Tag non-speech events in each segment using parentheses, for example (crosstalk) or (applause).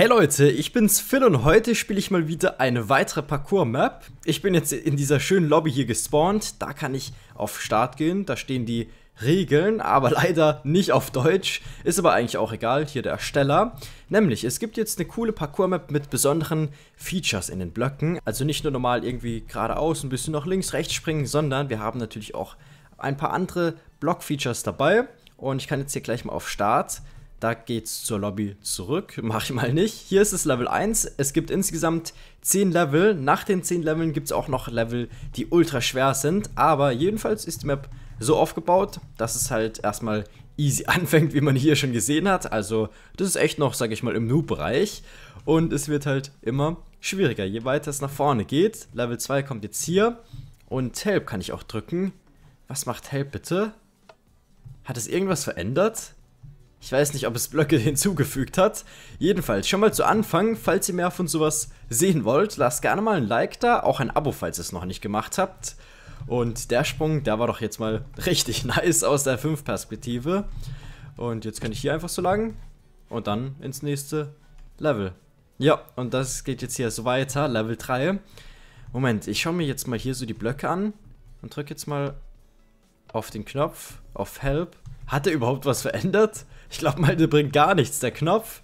Hey Leute, ich bin's Phil und heute spiele ich mal wieder eine weitere Parcours-Map. Ich bin jetzt in dieser schönen Lobby hier gespawnt, da kann ich auf Start gehen, da stehen die Regeln, aber (laughs) leider nicht auf Deutsch, ist aber eigentlich auch egal, hier der Ersteller. Nämlich, es gibt jetzt eine coole Parcours-Map mit besonderen Features in den Blöcken, also nicht nur normal irgendwie geradeaus, ein bisschen nach links, rechts springen, sondern wir haben natürlich auch ein paar andere Block-Features dabei und ich kann jetzt hier gleich mal auf Start da geht's zur Lobby zurück. Mach ich mal nicht. Hier ist es Level 1. Es gibt insgesamt 10 Level. Nach den 10 Leveln gibt es auch noch Level, die ultra schwer sind. Aber jedenfalls ist die Map so aufgebaut, dass es halt erstmal easy (laughs) anfängt, wie man hier schon gesehen hat. Also, das ist echt noch, sag ich mal, im Noob-Bereich. Und es wird halt immer schwieriger, je weiter es nach vorne geht. Level 2 kommt jetzt hier. Und Help kann ich auch drücken. Was macht Help bitte? Hat es irgendwas verändert? Ich weiß nicht, ob es Blöcke (laughs) hinzugefügt hat. Jedenfalls, schon mal zu Anfang, falls ihr mehr von sowas sehen wollt, lasst gerne mal ein Like da, auch ein Abo, falls ihr es noch nicht gemacht habt. Und der Sprung, der war doch jetzt mal (laughs) richtig nice aus der 5-Perspektive. Und jetzt kann ich hier einfach so lang und dann ins nächste Level. Ja, und das geht jetzt hier so weiter, Level 3. Moment, ich schaue mir jetzt mal hier so die Blöcke an und drücke jetzt mal auf den Knopf, auf Help. Hat er überhaupt was verändert? Ich glaube, meine bringt gar nichts, der Knopf.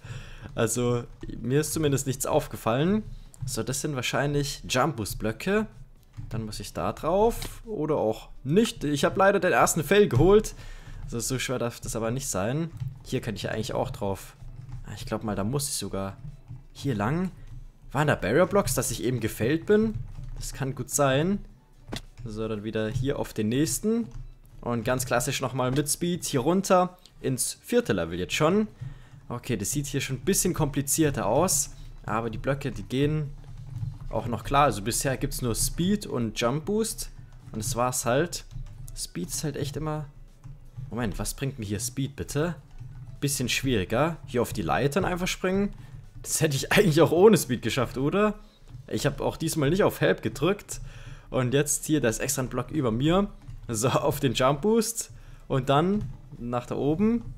Also, mir ist zumindest nichts aufgefallen. So, das sind wahrscheinlich jump blöcke Dann muss ich da drauf oder auch nicht. Ich habe leider den ersten Fail geholt. Also so schwer darf das aber nicht sein. Hier kann ich ja eigentlich auch drauf. Ah, ich glaube mal, da muss ich sogar hier lang. Waren da Barrier Blocks, dass ich eben gefällt bin? Das kann gut sein. So, dann wieder hier auf den nächsten. Und ganz klassisch nochmal mit Speed hier runter ins vierte Level jetzt schon. Okay, das sieht hier schon ein bisschen komplizierter aus, aber die Blöcke, die gehen auch noch klar. Also bisher gibt es nur Speed und Jump Boost und es war's halt. Speed ist halt echt immer... Moment, was bringt mir hier Speed bitte? Bisschen schwieriger. Hier auf die Leitern einfach springen. Das hätte ich (laughs) eigentlich auch ohne Speed geschafft, oder? Ich habe auch diesmal nicht auf Help gedrückt. Und jetzt hier, da ist extra ein Block über mir. So, auf den Jump Boost. Und dann nach da oben.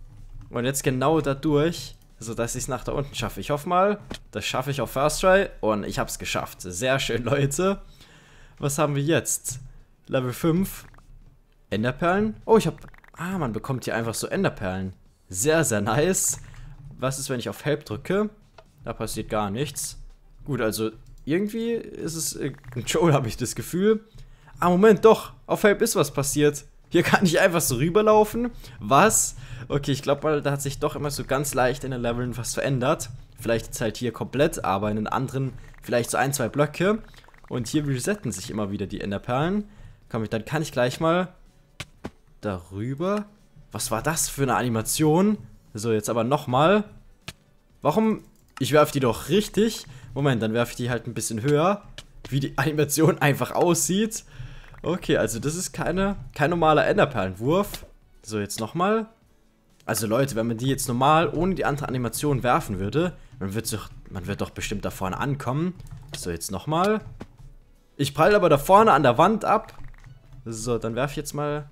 Und jetzt genau dadurch, sodass ich es nach da unten schaffe. Ich hoffe mal, das schaffe ich auf First Try. Und ich habe es geschafft. Sehr schön, (laughs) Leute. Was haben wir jetzt? Level 5. Enderperlen. Oh, ich habe... Ah, man bekommt hier einfach so Enderperlen. Sehr, sehr nice. Was ist, wenn ich auf Help drücke? Da passiert gar nichts. Gut, also irgendwie ist es... Äh, (laughs) Control habe ich das Gefühl. Ah, Moment, doch. Auf Help ist was passiert. Hier kann ich einfach so rüberlaufen. Was? Okay, ich glaube, da hat sich doch immer so ganz leicht in den Leveln was verändert. Vielleicht jetzt halt hier komplett, aber in den anderen vielleicht so ein, zwei Blöcke. Und hier resetten sich immer wieder die Enderperlen. Komm, dann kann ich gleich mal darüber. Was war das für eine Animation? So, jetzt aber nochmal. Warum? Ich werfe die doch richtig. Moment, dann werfe ich die halt ein bisschen höher. Wie die Animation (laughs) einfach aussieht. Okay, also das ist keine, kein normaler Enderperlenwurf. So, jetzt nochmal. Also Leute, wenn man die jetzt normal ohne die andere Animation werfen würde, man wird, sich, man wird doch bestimmt da vorne ankommen. So, jetzt nochmal. Ich prall aber da vorne an der Wand ab. So, dann werf ich jetzt mal...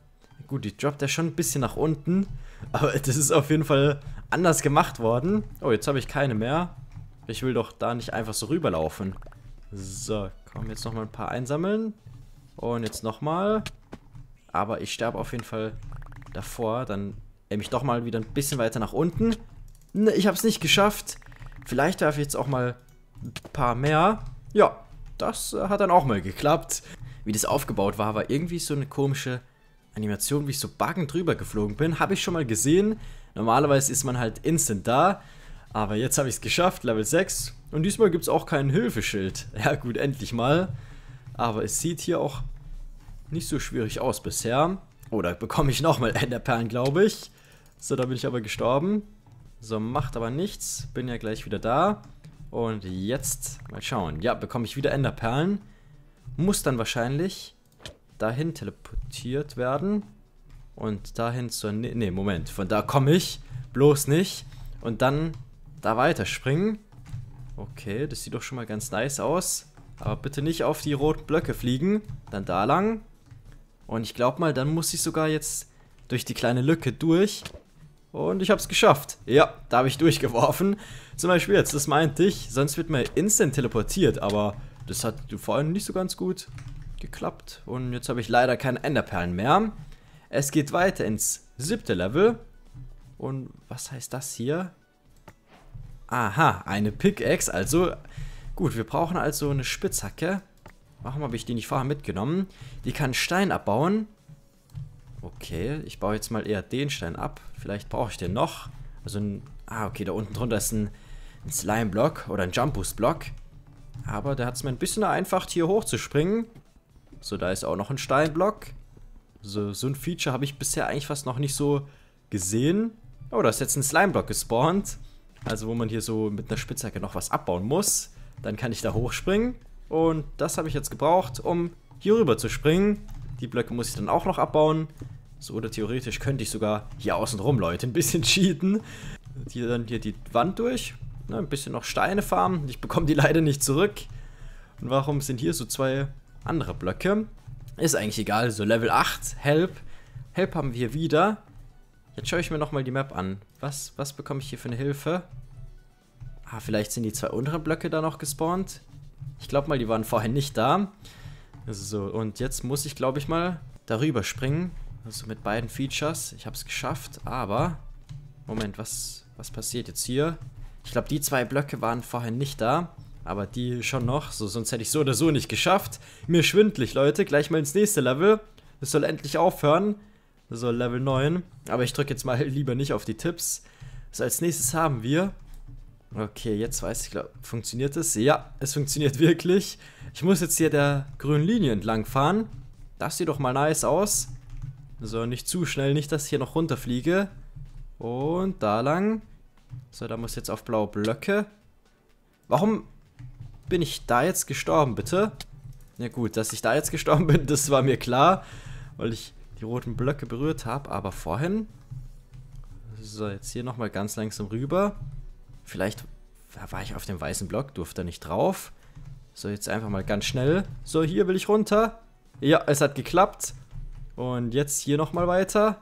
Gut, die droppt ja schon ein bisschen nach unten. (laughs) Aber das ist auf jeden Fall anders gemacht worden. Oh, jetzt habe ich keine mehr. Ich will doch da nicht einfach so rüberlaufen. So, komm, jetzt nochmal ein paar einsammeln. Und jetzt nochmal. Aber ich sterbe auf jeden Fall davor. Dann nehme ich doch mal wieder ein bisschen weiter nach unten. Ne, ich habe es nicht geschafft. Vielleicht darf ich jetzt auch mal ein paar mehr. Ja, das äh, hat dann auch mal geklappt. Wie das aufgebaut war, war irgendwie so eine komische Animation, wie ich so backen drüber geflogen bin. Habe ich schon mal gesehen. Normalerweise ist man halt instant da. Aber jetzt habe ich es geschafft, Level 6. Und diesmal gibt es auch kein Hilfeschild. (laughs) Ja gut, endlich mal. Aber es sieht hier auch nicht so schwierig aus bisher. Oh, da bekomme ich nochmal Enderperlen, glaube ich. So, da bin ich aber gestorben. So, macht aber nichts. Bin ja gleich wieder da. Und jetzt mal schauen. Ja, bekomme ich wieder Enderperlen. Muss dann wahrscheinlich dahin teleportiert werden. Und dahin zur... Ne, nee, Moment. Von da komme ich. Bloß nicht. Und dann da weiterspringen. Okay, das sieht doch schon mal ganz nice aus. Aber bitte nicht auf die roten Blöcke fliegen. Dann da lang. Und ich glaube mal, dann muss ich sogar jetzt durch die kleine Lücke durch. Und ich habe es geschafft. Ja, da habe ich durchgeworfen. Zum Beispiel jetzt, das meinte ich. Sonst wird man instant teleportiert. Aber das hat vorhin nicht so ganz gut geklappt. Und jetzt habe ich leider keine Enderperlen mehr. Es geht weiter ins siebte Level. Und was heißt das hier? Aha, eine Pickaxe. Also Gut, wir brauchen also eine Spitzhacke. Warum habe ich die nicht vorher mitgenommen? Die kann Stein abbauen. Okay, ich baue jetzt mal eher den Stein ab. Vielleicht brauche ich den noch. Also ein... Ah, okay, da unten drunter ist ein, ein Slime-Block oder ein Jumpus-Block. Aber der hat es mir ein bisschen vereinfacht, hier hochzuspringen. So, da ist auch noch ein Steinblock. So, so ein Feature habe ich bisher eigentlich fast noch nicht so gesehen. Oh, da ist jetzt ein Slime-Block gespawnt. Also, wo man hier so mit einer Spitzhacke noch was abbauen muss. Dann kann ich da hochspringen. Und das habe ich jetzt gebraucht, um hier rüber zu springen. Die Blöcke muss ich dann auch noch abbauen. So, oder theoretisch könnte ich sogar hier außen rum, Leute, ein bisschen (laughs) cheaten. Hier dann hier die Wand durch. Ne, ein bisschen noch Steine farmen. Ich bekomme die leider nicht zurück. Und warum sind hier so zwei andere Blöcke? Ist eigentlich egal. So, Level 8, Help. Help haben wir wieder. Jetzt schaue ich mir nochmal die Map an. Was, was bekomme ich hier für eine Hilfe? Ah, vielleicht sind die zwei unteren Blöcke da noch gespawnt. Ich glaube mal, die waren vorher nicht da. So, und jetzt muss ich, glaube ich, mal darüber springen. Also mit beiden Features. Ich habe es geschafft, aber... Moment, was, was passiert jetzt hier? Ich glaube, die zwei Blöcke waren vorher nicht da. Aber die schon noch. So, sonst hätte ich so oder so nicht geschafft. Mir schwindlig, Leute. Gleich mal ins nächste Level. Es soll endlich aufhören. So, Level 9. Aber ich drücke jetzt mal lieber nicht auf die Tipps. So, als nächstes haben wir Okay, jetzt weiß ich, glaube, funktioniert es? Ja, es funktioniert (laughs) wirklich. Ich muss jetzt hier der grünen Linie entlang fahren. Das sieht doch mal nice aus. So, also nicht zu schnell, nicht, dass ich hier noch runterfliege. Und da lang. So, da muss ich jetzt auf blaue Blöcke. Warum bin ich da jetzt gestorben, bitte? Na ja, gut, dass ich da jetzt (laughs) gestorben bin, das war mir klar, weil ich die roten Blöcke berührt habe, aber vorhin... So, jetzt hier nochmal ganz langsam rüber. Vielleicht war ich auf dem weißen Block, durfte nicht drauf. So, jetzt einfach mal ganz schnell. So, hier will ich runter. Ja, es hat geklappt. Und jetzt hier nochmal weiter.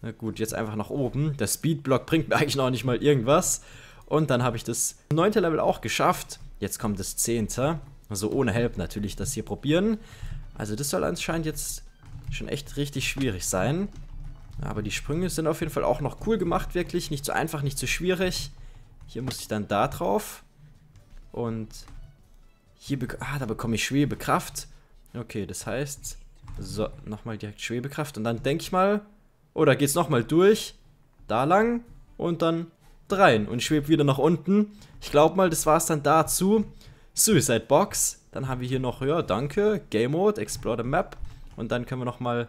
Na gut, jetzt einfach nach oben. Der Speedblock bringt mir eigentlich noch nicht mal irgendwas. Und dann habe ich das neunte Level auch geschafft. Jetzt kommt das zehnte. Also ohne Help natürlich das hier probieren. Also das soll anscheinend jetzt schon echt richtig schwierig sein. Aber die Sprünge sind auf jeden Fall auch noch cool gemacht, wirklich. Nicht so einfach, nicht so schwierig. Hier muss ich dann da drauf. Und hier, ah, da bekomme ich Schwebekraft. Okay, das heißt, so, nochmal direkt Schwebekraft. Und dann denke ich mal, oh, da geht es nochmal durch. Da lang und dann rein und schwebt wieder nach unten. Ich glaube mal, das war es dann dazu. Suicide Box. Dann haben wir hier noch, ja, danke, Game Mode, Explore the Map. Und dann können wir nochmal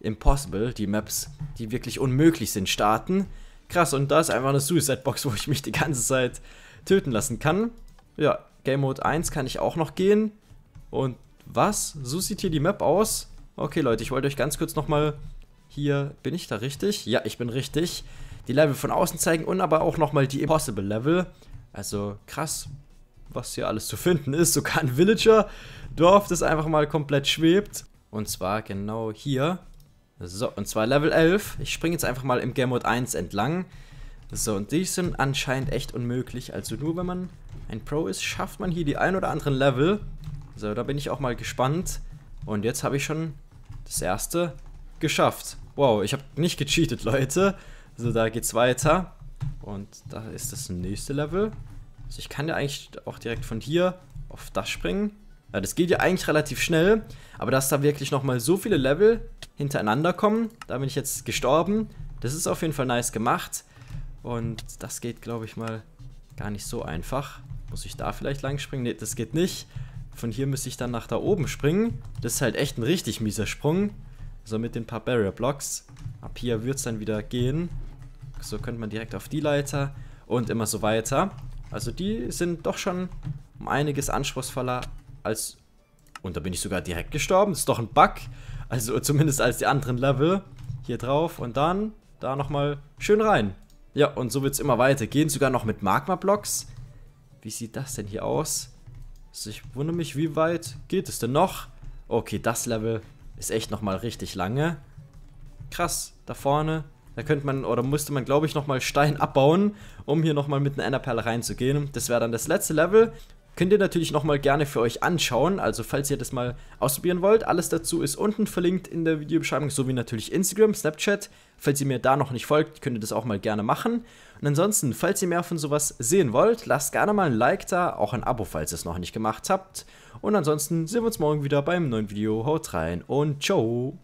Impossible, die Maps, die wirklich unmöglich sind, starten. Krass, und da ist einfach eine Suicide-Box, (laughs) wo ich mich die ganze Zeit töten lassen kann. Ja, Game Mode 1 kann ich auch noch gehen. Und was? So sieht hier die Map aus. Okay, Leute, ich wollte euch ganz kurz nochmal... Hier, bin ich da richtig? Ja, ich bin richtig. Die Level von außen zeigen und aber auch nochmal die Impossible Level. Also krass, was hier alles zu finden ist. Sogar ein Villager-Dorf, das einfach mal komplett schwebt. Und zwar genau hier. So, und zwar Level 11. Ich springe jetzt einfach mal im Game Mode 1 entlang. So, und die sind anscheinend echt unmöglich. Also nur wenn man ein Pro ist, schafft man hier die ein oder anderen Level. So, da bin ich auch mal gespannt. Und jetzt habe ich schon das erste geschafft. Wow, ich habe nicht gecheatet, (laughs) Leute. So, da geht's weiter. Und da ist das nächste Level. Also ich kann ja eigentlich auch direkt von hier auf das springen. Ja, äh, das geht ja eigentlich relativ schnell, aber dass da wirklich nochmal so viele Level hintereinander kommen, da bin ich jetzt gestorben. Das ist auf jeden Fall nice gemacht und das geht, glaube ich, mal gar nicht so einfach. Muss ich da vielleicht lang springen? Ne, das geht nicht. Von hier müsste ich dann nach da oben springen. Das ist halt echt ein richtig mieser Sprung. So mit den paar Barrier Blocks. Ab hier wird es dann wieder gehen. So könnte man direkt auf die Leiter und immer so weiter. Also die sind doch schon um einiges anspruchsvoller als... Und da bin ich sogar direkt gestorben. Das ist doch ein Bug. Also zumindest als die anderen Level. Hier drauf und dann da nochmal schön rein. Ja, und so wird es immer weiter. Gehen Sogar noch mit Magma-Blocks. Wie sieht das denn hier aus? Also ich wundere mich, wie weit geht es denn noch? Okay, das Level ist echt nochmal richtig lange. Krass, da vorne, da könnte man, oder musste man, glaube ich, nochmal Stein abbauen, um hier nochmal mit einer Enderperle reinzugehen. Das wäre dann das letzte Level. Könnt ihr natürlich nochmal gerne für euch anschauen, also falls ihr das mal ausprobieren wollt. Alles dazu ist unten verlinkt in der Videobeschreibung, sowie natürlich Instagram, Snapchat. Falls ihr mir da noch nicht folgt, könnt ihr das auch mal gerne machen. Und ansonsten, falls ihr mehr von sowas sehen wollt, lasst gerne mal ein Like da, auch ein Abo, falls ihr es noch nicht gemacht habt. Und ansonsten sehen wir uns morgen wieder beim neuen Video. Haut rein und ciao!